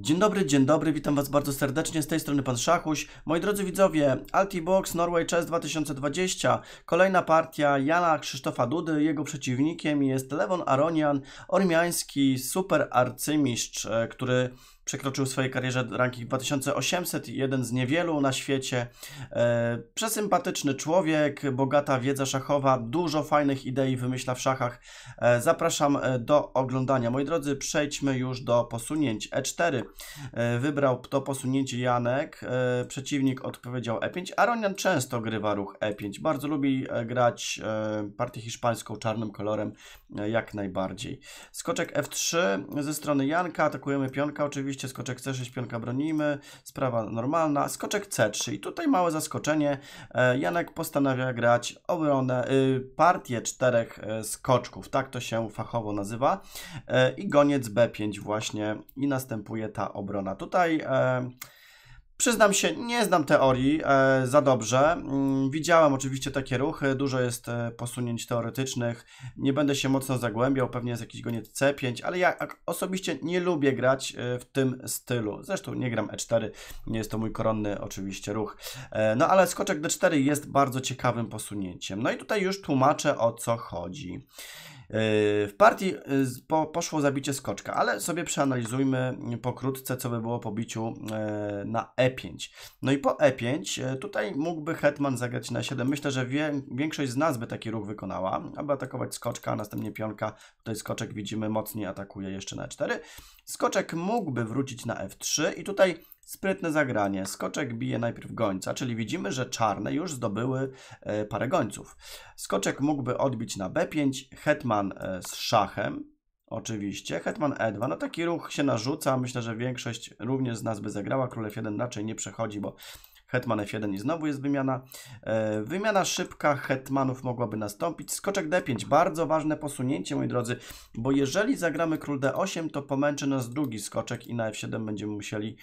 Dzień dobry, dzień dobry, witam Was bardzo serdecznie, z tej strony Pan Szachuś. Moi drodzy widzowie, Altibox Norway Chess 2020, kolejna partia Jana Krzysztofa Dudy, jego przeciwnikiem jest Lewon Aronian, ormiański super arcymistrz, e, który Przekroczył w swojej karierze ranking 2800 jeden z niewielu na świecie. E, przesympatyczny człowiek, bogata wiedza szachowa, dużo fajnych idei wymyśla w szachach. E, zapraszam e, do oglądania. Moi drodzy, przejdźmy już do posunięć. E4 wybrał to posunięcie Janek, przeciwnik odpowiedział E5. Aronian często grywa ruch E5, bardzo lubi grać partię hiszpańską czarnym kolorem jak najbardziej. Skoczek F3 ze strony Janka, atakujemy pionka oczywiście oczywiście skoczek C6, pionka bronimy, sprawa normalna. Skoczek C3 i tutaj małe zaskoczenie. E, Janek postanawia grać obronę, y, partię czterech e, skoczków, tak to się fachowo nazywa. E, I goniec B5 właśnie i następuje ta obrona. Tutaj... Przyznam się, nie znam teorii e, za dobrze. Mm, widziałem oczywiście takie ruchy, dużo jest e, posunięć teoretycznych. Nie będę się mocno zagłębiał, pewnie jest jakiś goniec C5, ale ja osobiście nie lubię grać e, w tym stylu. Zresztą nie gram E4, nie jest to mój koronny oczywiście ruch. no ale skoczek D4 jest bardzo ciekawym posunięciem. No i tutaj już tłumaczę o co chodzi. Yy, w partii yy, poszło zabicie skoczka, ale sobie przeanalizujmy pokrótce, co by było po biciu yy, na e5. No i po e5 tutaj mógłby hetman zagrać na 7. Myślę, że większość z nas by taki ruch wykonała, aby atakować skoczka, a następnie pionka. Tutaj skoczek widzimy mocniej atakuje jeszcze na 4. E skoczek mógłby wrócić na f3 e i tutaj Sprytne zagranie. Skoczek bije najpierw gońca, czyli widzimy, że czarne już zdobyły e, parę gońców. Skoczek mógłby odbić na b5, hetman e, z szachem, oczywiście, hetman e2. No taki ruch się narzuca, myślę, że większość również z nas by zagrała. Król f1 raczej nie przechodzi, bo hetman f1 i znowu jest wymiana. E, wymiana szybka hetmanów mogłaby nastąpić. Skoczek d5, bardzo ważne posunięcie, moi drodzy, bo jeżeli zagramy król d8, to pomęczy nas drugi skoczek i na f7 będziemy musieli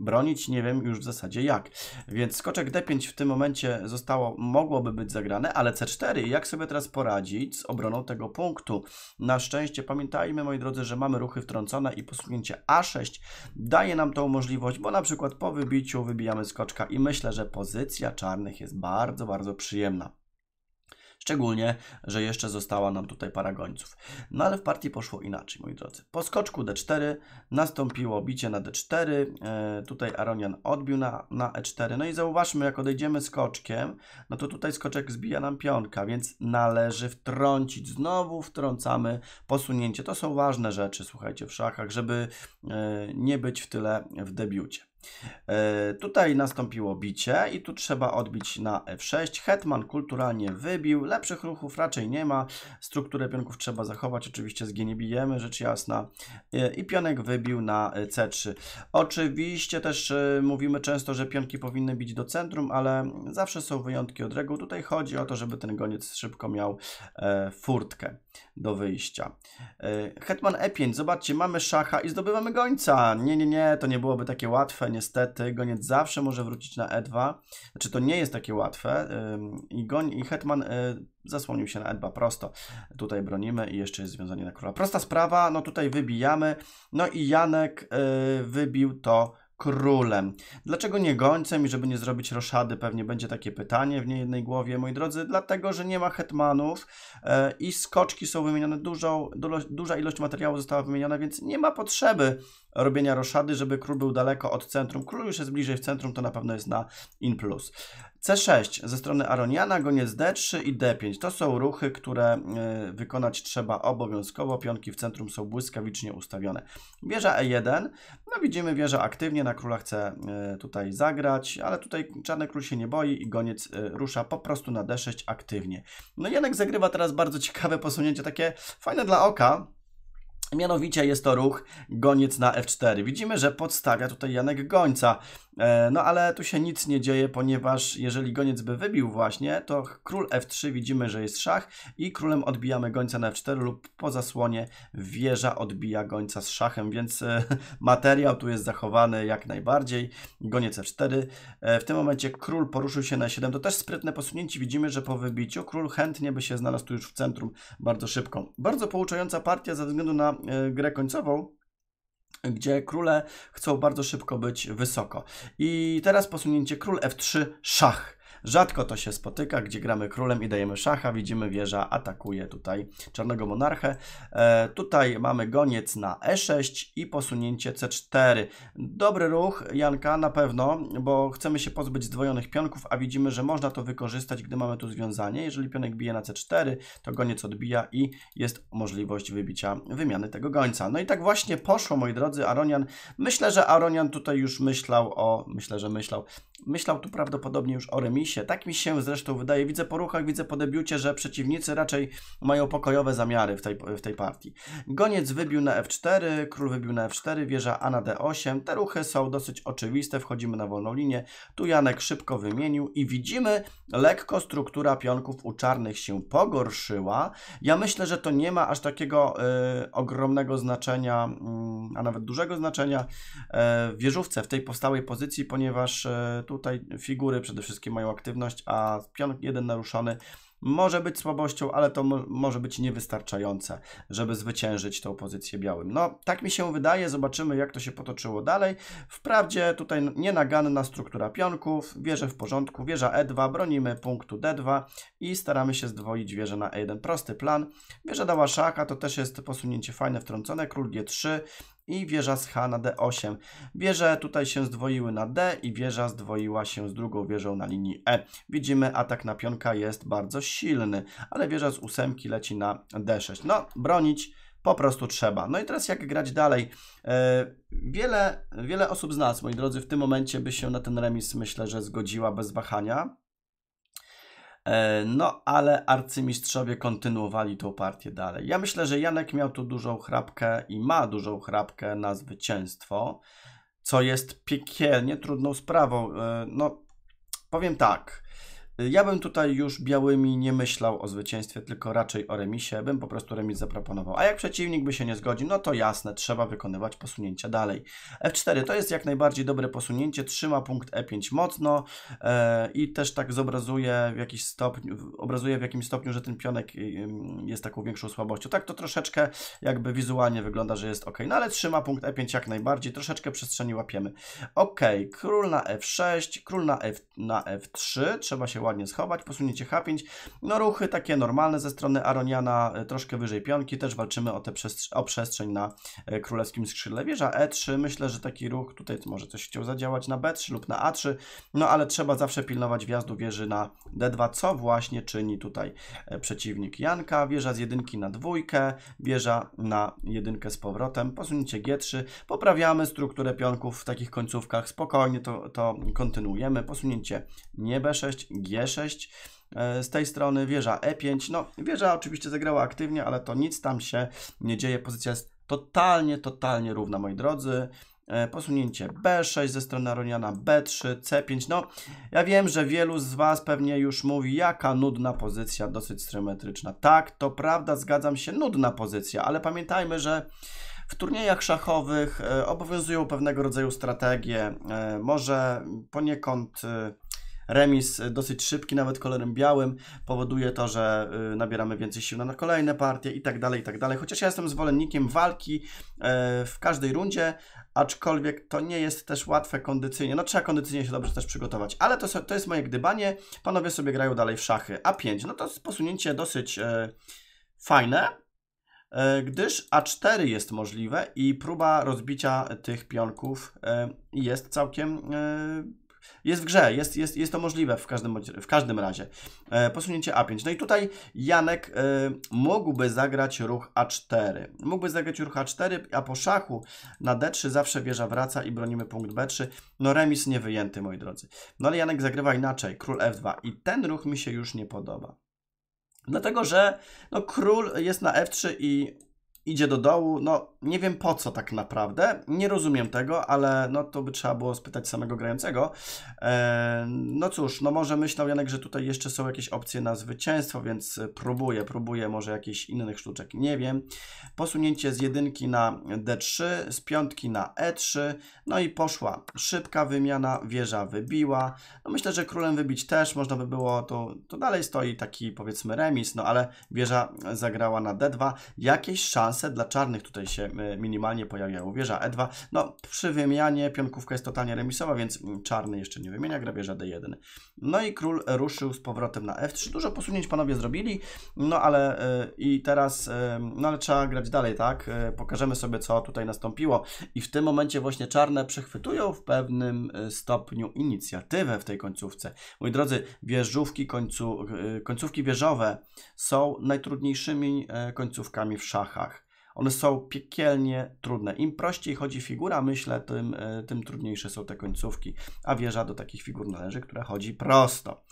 bronić, nie wiem już w zasadzie jak. Więc skoczek D5 w tym momencie zostało, mogłoby być zagrane, ale C4, jak sobie teraz poradzić z obroną tego punktu? Na szczęście pamiętajmy, moi drodzy, że mamy ruchy wtrącone i posunięcie A6 daje nam tą możliwość, bo na przykład po wybiciu wybijamy skoczka i myślę, że pozycja czarnych jest bardzo, bardzo przyjemna. Szczególnie, że jeszcze została nam tutaj para gońców. No ale w partii poszło inaczej, moi drodzy. Po skoczku d4 nastąpiło bicie na d4. E, tutaj Aronian odbił na, na e4. No i zauważmy, jak odejdziemy skoczkiem, no to tutaj skoczek zbija nam pionka, więc należy wtrącić. Znowu wtrącamy posunięcie. To są ważne rzeczy, słuchajcie, w szachach, żeby e, nie być w tyle w debiucie. E, tutaj nastąpiło bicie i tu trzeba odbić na f6. Hetman kulturalnie wybił, lepszych ruchów raczej nie ma. Strukturę pionków trzeba zachować, oczywiście z G nie bijemy, rzecz jasna. E, I pionek wybił na c3. Oczywiście też e, mówimy często, że pionki powinny bić do centrum, ale zawsze są wyjątki od reguł. Tutaj chodzi o to, żeby ten goniec szybko miał furtkę do wyjścia. Hetman e5, zobaczcie, mamy szacha i zdobywamy gońca. Nie, nie, nie, to nie byłoby takie łatwe, niestety goniec zawsze może wrócić na E2. Znaczy to nie jest takie łatwe i, goń, i hetman y, zasłonił się na E2 prosto. Tutaj bronimy i jeszcze jest związanie na króla. Prosta sprawa, no tutaj wybijamy. No i Janek y, wybił to królem. Dlaczego nie gońcem i żeby nie zrobić roszady? Pewnie będzie takie pytanie w niejednej głowie, moi drodzy. Dlatego, że nie ma hetmanów y, i skoczki są wymienione, dużą, duża ilość materiału została wymieniona, więc nie ma potrzeby robienia roszady, żeby król był daleko od centrum. Król już jest bliżej w centrum, to na pewno jest na in plus. C6 ze strony Aroniana, goniec D3 i D5. To są ruchy, które y, wykonać trzeba obowiązkowo. Pionki w centrum są błyskawicznie ustawione. Wieża E1. No widzimy, wieża aktywnie na króla chce y, tutaj zagrać, ale tutaj czarny król się nie boi i goniec y, rusza po prostu na D6 aktywnie. No Janek zagrywa teraz bardzo ciekawe posunięcie, takie fajne dla oka Mianowicie jest to ruch goniec na f4. Widzimy, że podstawia tutaj Janek gońca. E, no ale tu się nic nie dzieje, ponieważ jeżeli goniec by wybił właśnie, to król f3 widzimy, że jest szach i królem odbijamy gońca na f4 lub po zasłonie wieża odbija gońca z szachem, więc e, materiał tu jest zachowany jak najbardziej. Goniec f4. E, w tym momencie król poruszył się na 7. To też sprytne posunięcie. Widzimy, że po wybiciu król chętnie by się znalazł tu już w centrum bardzo szybko. Bardzo pouczająca partia ze względu na E, grę końcową, gdzie króle chcą bardzo szybko być wysoko. I teraz posunięcie król F3 szach. Rzadko to się spotyka, gdzie gramy królem i dajemy szacha. Widzimy wieża atakuje tutaj czarnego monarchę. E, tutaj mamy goniec na e6 i posunięcie c4. Dobry ruch Janka na pewno, bo chcemy się pozbyć zdwojonych pionków, a widzimy, że można to wykorzystać, gdy mamy tu związanie. Jeżeli pionek bije na c4, to goniec odbija i jest możliwość wybicia wymiany tego gońca. No i tak właśnie poszło, moi drodzy, Aronian. Myślę, że Aronian tutaj już myślał o, myślę, że myślał, myślał tu prawdopodobnie już o remisie, się, tak mi się zresztą wydaje. Widzę po ruchach, widzę po debiucie, że przeciwnicy raczej mają pokojowe zamiary w tej, w tej partii. Goniec wybił na F4, król wybił na F4, wieża A na D8. Te ruchy są dosyć oczywiste, wchodzimy na wolną linię. Tu Janek szybko wymienił i widzimy, lekko struktura pionków u czarnych się pogorszyła. Ja myślę, że to nie ma aż takiego y, ogromnego znaczenia, y, a nawet dużego znaczenia y, wieżówce w tej powstałej pozycji, ponieważ y, tutaj figury przede wszystkim mają aktywność, a pion 1 naruszony może być słabością, ale to może być niewystarczające, żeby zwyciężyć tę pozycję białym. No, tak mi się wydaje, zobaczymy jak to się potoczyło dalej. Wprawdzie tutaj nienaganna struktura pionków, wieże w porządku, wieża E2, bronimy punktu D2 i staramy się zdwoić wieżę na E1. Prosty plan. Wieża dała szaka, to też jest posunięcie fajne, wtrącone, król G3, i wieża z H na D8. Wieże tutaj się zdwoiły na D i wieża zdwoiła się z drugą wieżą na linii E. Widzimy, atak na pionka jest bardzo silny, ale wieża z ósemki leci na D6. No, bronić po prostu trzeba. No i teraz jak grać dalej? E, wiele, wiele osób z nas, moi drodzy, w tym momencie by się na ten remis, myślę, że zgodziła bez wahania. E, no, ale arcymistrzowie kontynuowali tą partię dalej. Ja myślę, że Janek miał tu dużą chrapkę i ma dużą chrapkę na zwycięstwo, co jest piekielnie trudną sprawą. E, no, powiem tak. Ja bym tutaj już białymi nie myślał o zwycięstwie, tylko raczej o remisie, bym po prostu remis zaproponował. A jak przeciwnik by się nie zgodził, no to jasne, trzeba wykonywać posunięcia dalej. F4 to jest jak najbardziej dobre posunięcie, trzyma punkt E5 mocno e, i też tak zobrazuje w jakiś stopniu, obrazuje w jakimś stopniu, że ten pionek y, jest taką większą słabością. Tak to troszeczkę jakby wizualnie wygląda, że jest ok, no ale trzyma punkt E5 jak najbardziej, troszeczkę przestrzeni łapiemy. Ok, król na F6, król na, F, na F3, trzeba się łapać ładnie schować. Posunięcie H5. No ruchy takie normalne ze strony Aroniana, e, troszkę wyżej pionki. Też walczymy o, te przestrze o przestrzeń na e, królewskim skrzydle. Wieża E3. Myślę, że taki ruch tutaj może coś chciał zadziałać na B3 lub na A3. No ale trzeba zawsze pilnować wjazdu wieży na D2, co właśnie czyni tutaj e, przeciwnik Janka. Wieża z jedynki na dwójkę, wieża na jedynkę z powrotem. Posunięcie G3. Poprawiamy strukturę pionków w takich końcówkach. Spokojnie to, to kontynuujemy. Posunięcie nie B6, G6. G6. E e, z tej strony wieża E5. No, wieża oczywiście zagrała aktywnie, ale to nic tam się nie dzieje. Pozycja jest totalnie, totalnie równa, moi drodzy. E, posunięcie B6 ze strony Aroniana, B3, C5. No, ja wiem, że wielu z Was pewnie już mówi, jaka nudna pozycja, dosyć symetryczna. Tak, to prawda, zgadzam się, nudna pozycja, ale pamiętajmy, że w turniejach szachowych obowiązują pewnego rodzaju strategie, może poniekąd Remis dosyć szybki, nawet kolorem białym, powoduje to, że y, nabieramy więcej sił na kolejne partie i tak dalej, i tak dalej. Chociaż ja jestem zwolennikiem walki e, w każdej rundzie, aczkolwiek to nie jest też łatwe kondycyjnie. No trzeba kondycyjnie się dobrze też przygotować, ale to, to jest moje gdybanie. Panowie sobie grają dalej w szachy. A5, no to jest posunięcie dosyć e, fajne, e, gdyż A4 jest możliwe i próba rozbicia tych pionków jest całkiem jest w grze, jest, jest, jest to możliwe w każdym, w każdym razie. E, posunięcie A5. No i tutaj Janek e, mógłby zagrać ruch A4. Mógłby zagrać ruch A4, a po szachu na D3 zawsze wieża wraca i bronimy punkt B3. No remis nie wyjęty, moi drodzy. No ale Janek zagrywa inaczej, król F2 i ten ruch mi się już nie podoba. Dlatego, że no, król jest na F3 i idzie do dołu. No, nie wiem po co tak naprawdę. Nie rozumiem tego, ale no to by trzeba było spytać samego grającego. Eee, no cóż, no może myślał Janek, że tutaj jeszcze są jakieś opcje na zwycięstwo, więc próbuję, próbuję może jakichś innych sztuczek, nie wiem. Posunięcie z jedynki na D3, z piątki na E3, no i poszła szybka wymiana, wieża wybiła. No myślę, że królem wybić też można by było, to, to dalej stoi taki powiedzmy remis, no ale wieża zagrała na D2. Jakieś szanse dla czarnych tutaj się e, minimalnie pojawiało. Wieża E2, no przy wymianie pionkówka jest totalnie remisowa, więc czarny jeszcze nie wymienia, gra wieża D1. No i król ruszył z powrotem na F3. Dużo posunięć panowie zrobili, no ale e, i teraz, e, no ale trzeba grać dalej, tak? Pokażemy sobie, co tutaj nastąpiło. I w tym momencie właśnie czarne przechwytują w pewnym stopniu inicjatywę w tej końcówce. Moi drodzy, wieżówki, końcu, końcówki wieżowe są najtrudniejszymi końcówkami w szachach. One są piekielnie trudne. Im prościej chodzi figura, myślę, tym, e, tym trudniejsze są te końcówki. A wieża do takich figur należy, która chodzi prosto.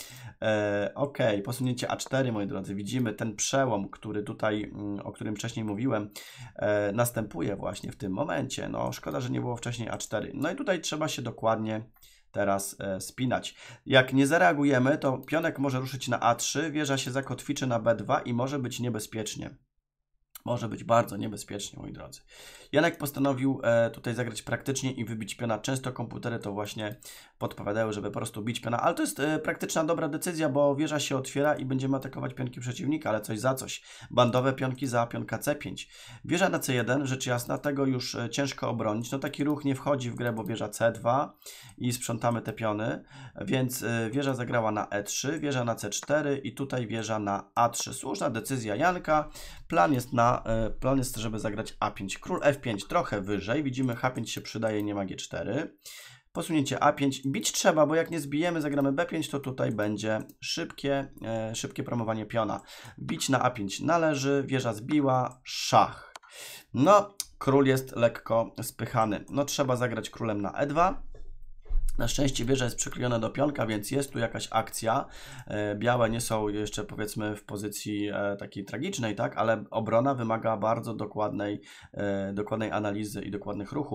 E, ok, posunięcie A4, moi drodzy. Widzimy ten przełom, który tutaj, mm, o którym wcześniej mówiłem, e, następuje właśnie w tym momencie. No, szkoda, że nie było wcześniej A4. No i tutaj trzeba się dokładnie teraz e, spinać. Jak nie zareagujemy, to pionek może ruszyć na A3, wieża się zakotwiczy na B2 i może być niebezpiecznie. Może być bardzo niebezpiecznie, moi drodzy. Janek postanowił e, tutaj zagrać praktycznie i wybić piona. Często komputery to właśnie podpowiadają, żeby po prostu bić piona, ale to jest e, praktyczna dobra decyzja, bo wieża się otwiera i będziemy atakować pionki przeciwnika, ale coś za coś. Bandowe pionki za pionka C5. Wieża na C1, rzecz jasna, tego już e, ciężko obronić. No taki ruch nie wchodzi w grę, bo wieża C2 i sprzątamy te piony, więc e, wieża zagrała na E3, wieża na C4 i tutaj wieża na A3. Słuszna decyzja Janka. Plan jest, na, plan jest żeby zagrać A5. Król F5 trochę wyżej, widzimy H5 się przydaje, nie ma G4. Posunięcie A5. Bić trzeba, bo jak nie zbijemy, zagramy B5, to tutaj będzie szybkie, e, szybkie promowanie piona. Bić na A5 należy, wieża zbiła, szach. No, król jest lekko spychany. No trzeba zagrać królem na E2. Na szczęście wieża jest przyklejona do pionka, więc jest tu jakaś akcja. E, białe nie są jeszcze powiedzmy w pozycji e, takiej tragicznej, tak, ale obrona wymaga bardzo dokładnej, e, dokładnej analizy i dokładnych ruchów.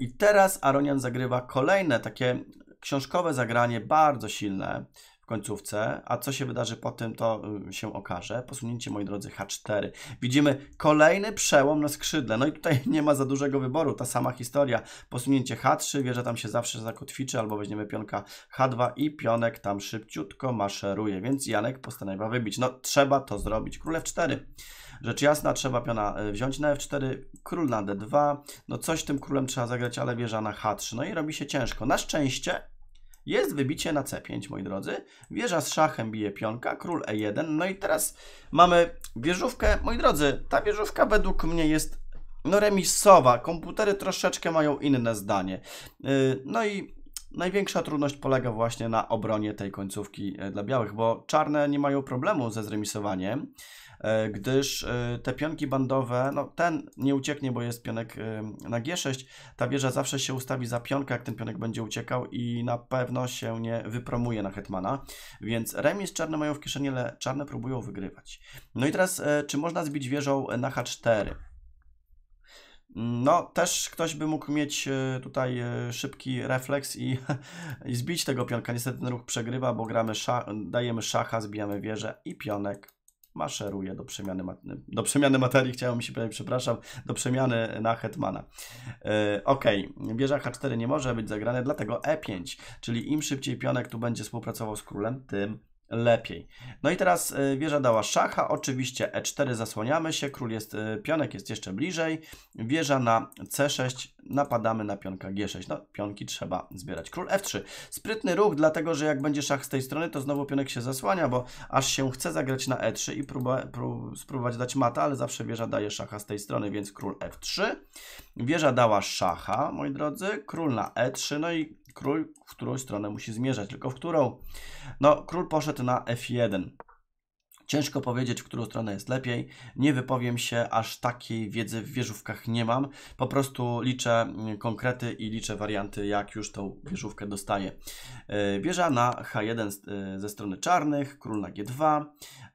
I teraz Aronian zagrywa kolejne takie książkowe zagranie, bardzo silne końcówce, a co się wydarzy po tym, to y, się okaże. Posunięcie, moi drodzy, H4. Widzimy kolejny przełom na skrzydle. No i tutaj nie ma za dużego wyboru, ta sama historia. Posunięcie H3, wieża tam się zawsze zakotwiczy, albo weźmiemy pionka H2 i pionek tam szybciutko maszeruje, więc Janek postanawia wybić. No trzeba to zrobić. Król F4. Rzecz jasna, trzeba piona y, wziąć na F4, król na D2. No coś tym królem trzeba zagrać, ale wieża na H3. No i robi się ciężko. Na szczęście jest wybicie na C5, moi drodzy. Wieża z szachem bije pionka, król E1. No i teraz mamy wieżówkę. Moi drodzy, ta wieżówka według mnie jest no remisowa. Komputery troszeczkę mają inne zdanie. Y, no i największa trudność polega właśnie na obronie tej końcówki y, dla białych, bo czarne nie mają problemu ze zremisowaniem. E, gdyż e, te pionki bandowe, no ten nie ucieknie, bo jest pionek e, na G6, ta wieża zawsze się ustawi za pionkę, jak ten pionek będzie uciekał i na pewno się nie wypromuje na hetmana, więc remis czarne mają w kieszeni, ale czarne próbują wygrywać. No i teraz, czy można zbić wieżą na H4? No, też ktoś by mógł mieć tutaj szybki refleks i, i zbić tego pionka. Niestety ten ruch przegrywa, bo gramy szach, dajemy szacha, zbijamy wieżę i pionek maszeruje do przemiany, do przemiany materii, chciałem się powiedzieć, przepraszam, do przemiany na hetmana. Yy, ok, wieża H4 nie może być zagrane, dlatego E5, czyli im szybciej pionek tu będzie współpracował z królem, tym lepiej. No i teraz y, wieża dała szacha, oczywiście e4 zasłaniamy się, król jest, y, pionek jest jeszcze bliżej, wieża na c6, napadamy na pionka g6, no pionki trzeba zbierać. Król f3, sprytny ruch, dlatego że jak będzie szach z tej strony, to znowu pionek się zasłania, bo aż się chce zagrać na e3 i próba, prób, spróbować dać mata, ale zawsze wieża daje szacha z tej strony, więc król f3, wieża dała szacha, moi drodzy, król na e3, no i król w którą stronę musi zmierzać, tylko w którą? No, król poszedł na f1. Ciężko powiedzieć, w którą stronę jest lepiej. Nie wypowiem się, aż takiej wiedzy w wieżówkach nie mam. Po prostu liczę mm, konkrety i liczę warianty, jak już tą wieżówkę dostaję. E, wieża na H1 e, ze strony czarnych, król na G2,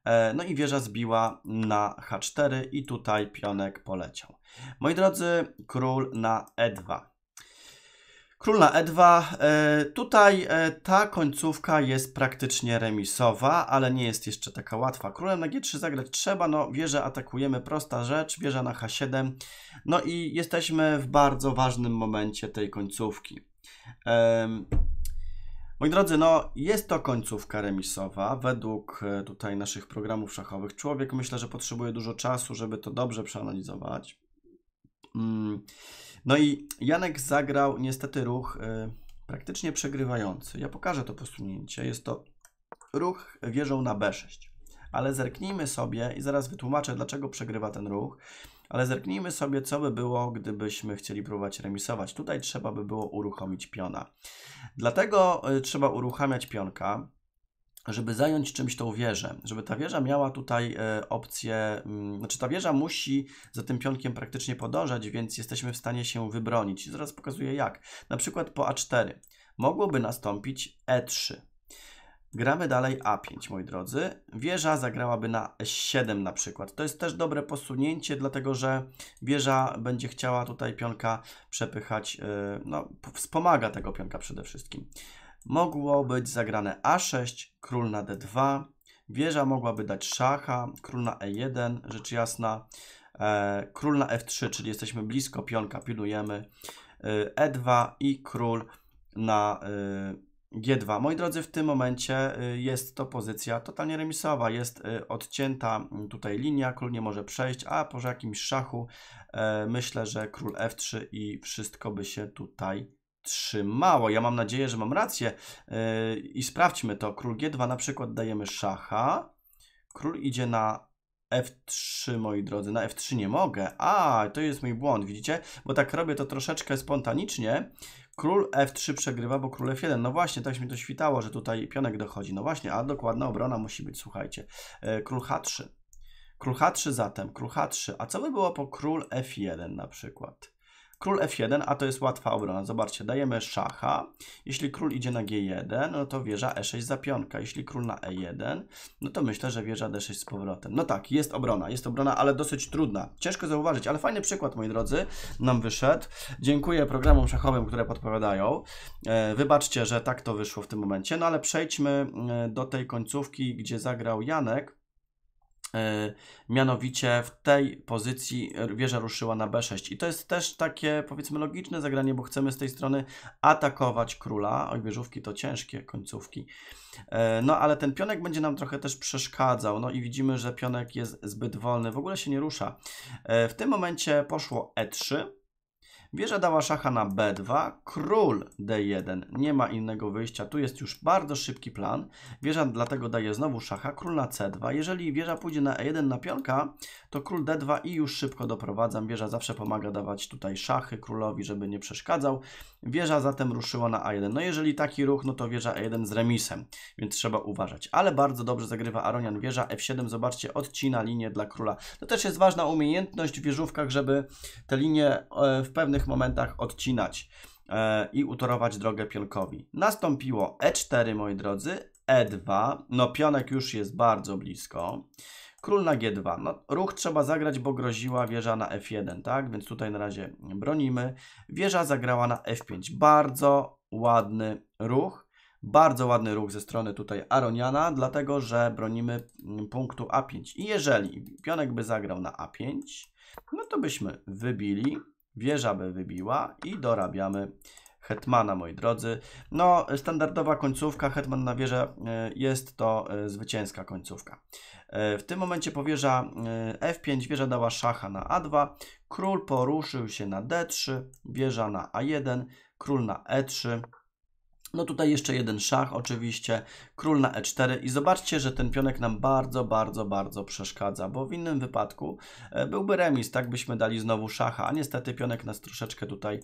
e, no i wieża zbiła na H4 i tutaj pionek poleciał. Moi drodzy, król na E2. Króla E2. E, tutaj e, ta końcówka jest praktycznie remisowa, ale nie jest jeszcze taka łatwa. Królem na G3 zagrać trzeba, no wieżę atakujemy, prosta rzecz, wieża na H7. No i jesteśmy w bardzo ważnym momencie tej końcówki. Moi drodzy, no jest to końcówka remisowa. Według e, tutaj naszych programów szachowych człowiek myślę, że potrzebuje dużo czasu, żeby to dobrze przeanalizować. Mm. No i Janek zagrał niestety ruch y, praktycznie przegrywający. Ja pokażę to posunięcie. Jest to ruch wieżą na B6. Ale zerknijmy sobie i zaraz wytłumaczę, dlaczego przegrywa ten ruch. Ale zerknijmy sobie, co by było, gdybyśmy chcieli próbować remisować. Tutaj trzeba by było uruchomić piona. Dlatego y, trzeba uruchamiać pionka żeby zająć czymś tą wieżę, żeby ta wieża miała tutaj e, opcję, mm, znaczy ta wieża musi za tym pionkiem praktycznie podążać, więc jesteśmy w stanie się wybronić. zaraz pokazuję jak. Na przykład po A4 mogłoby nastąpić E3. Gramy dalej A5, moi drodzy. Wieża zagrałaby na E7 na przykład. To jest też dobre posunięcie, dlatego że wieża będzie chciała tutaj pionka przepychać, e, no, wspomaga tego pionka przede wszystkim. Mogło być zagrane a6, król na d2, wieża mogłaby dać szacha, król na e1, rzecz jasna, e, król na f3, czyli jesteśmy blisko pionka, pilujemy, e, 2 e i król na e, g2. Moi drodzy, w tym momencie e, jest to pozycja totalnie remisowa, jest e, odcięta mm, tutaj linia, król nie może przejść, a po jakimś szachu myślę, że król f3 i wszystko by się tutaj trzymało. Ja mam nadzieję, że mam rację. Yy, I sprawdźmy to. Król G2 na przykład dajemy szacha. Król idzie na F3, moi drodzy. Na F3 nie mogę. A, to jest mój błąd, widzicie? Bo tak robię to troszeczkę spontanicznie. Król F3 przegrywa, bo król F1. No właśnie, tak mi to świtało, że tutaj pionek dochodzi. No właśnie, a dokładna obrona musi być, słuchajcie. Yy, król H3. Król H3 zatem, król H3. A co by było po król F1 na przykład? Król f1, a to jest łatwa obrona. Zobaczcie, dajemy szacha. Jeśli król idzie na g1, no to wieża e6 zapionka. Jeśli król na e1, no to myślę, że wieża d6 z powrotem. No tak, jest obrona, jest obrona, ale dosyć trudna. Ciężko zauważyć, ale fajny przykład, moi drodzy, nam wyszedł. Dziękuję programom szachowym, które podpowiadają. E, wybaczcie, że tak to wyszło w tym momencie, no ale przejdźmy e, do tej końcówki, gdzie zagrał Janek. E, mianowicie w tej pozycji wieża ruszyła na b6 i to jest też takie powiedzmy logiczne zagranie, bo chcemy z tej strony atakować króla. Oj, wieżówki to ciężkie końcówki. E, no ale ten pionek będzie nam trochę też przeszkadzał. No i widzimy, że pionek jest zbyt wolny, w ogóle się nie rusza. E, w tym momencie poszło e3 Wieża dała szacha na b2, król d1, nie ma innego wyjścia, tu jest już bardzo szybki plan. Wieża dlatego daje znowu szacha, król na c2. Jeżeli wieża pójdzie na e1 na pionka, to król d2 i już szybko doprowadzam. Wieża zawsze pomaga dawać tutaj szachy królowi, żeby nie przeszkadzał. Wieża zatem ruszyła na a1. No jeżeli taki ruch, no to wieża e1 z remisem, więc trzeba uważać. Ale bardzo dobrze zagrywa Aronian wieża f7, zobaczcie, odcina linię dla króla. To też jest ważna umiejętność w wieżówkach, żeby te linie e, w pewnych pewnych momentach odcinać e, i utorować drogę pionkowi. Nastąpiło e4, moi drodzy, e2, no pionek już jest bardzo blisko, król na g2, no ruch trzeba zagrać, bo groziła wieża na f1, tak, więc tutaj na razie bronimy, wieża zagrała na f5, bardzo ładny ruch, bardzo ładny ruch ze strony tutaj Aroniana, dlatego że bronimy mm, punktu a5 i jeżeli pionek by zagrał na a5, no to byśmy wybili, wieża by wybiła i dorabiamy Hetmana, moi drodzy. No, standardowa końcówka, Hetman na wieżę, e, jest to e, zwycięska końcówka. E, w tym momencie powierza F5, wieża dała szacha na A2, król poruszył się na D3, wieża na A1, król na E3, no tutaj jeszcze jeden szach, oczywiście, król na e4 i zobaczcie, że ten pionek nam bardzo, bardzo, bardzo przeszkadza, bo w innym wypadku e, byłby remis, tak byśmy dali znowu szacha, a niestety pionek nas troszeczkę tutaj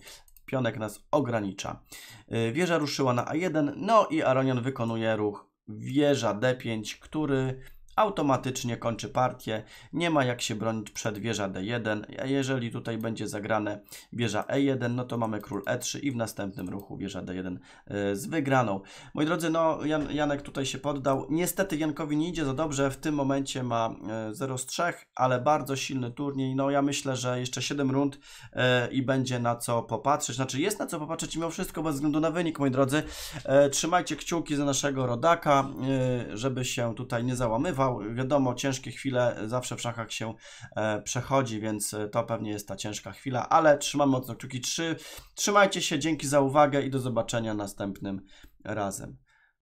pionek nas ogranicza. E, wieża ruszyła na A1, no i Aronian wykonuje ruch wieża D5, który automatycznie kończy partię. Nie ma jak się bronić przed wieża D1. A jeżeli tutaj będzie zagrane wieża E1, no to mamy król E3 i w następnym ruchu wieża D1 e, z wygraną. Moi drodzy, no Jan, Janek tutaj się poddał. Niestety Jankowi nie idzie za dobrze. W tym momencie ma 0 e, z 3, ale bardzo silny turniej. No ja myślę, że jeszcze 7 rund e, i będzie na co popatrzeć. Znaczy jest na co popatrzeć mimo wszystko bez względu na wynik, moi drodzy. Trzymajcie kciuki za naszego rodaka, żeby się tutaj nie załamywał trwał. Wiadomo, ciężkie chwile e, zawsze w szachach się e, przechodzi, więc e, to pewnie jest ta ciężka chwila, ale trzymamy mocno kciuki. Trzy, trzymajcie się, dzięki za uwagę i do zobaczenia następnym razem.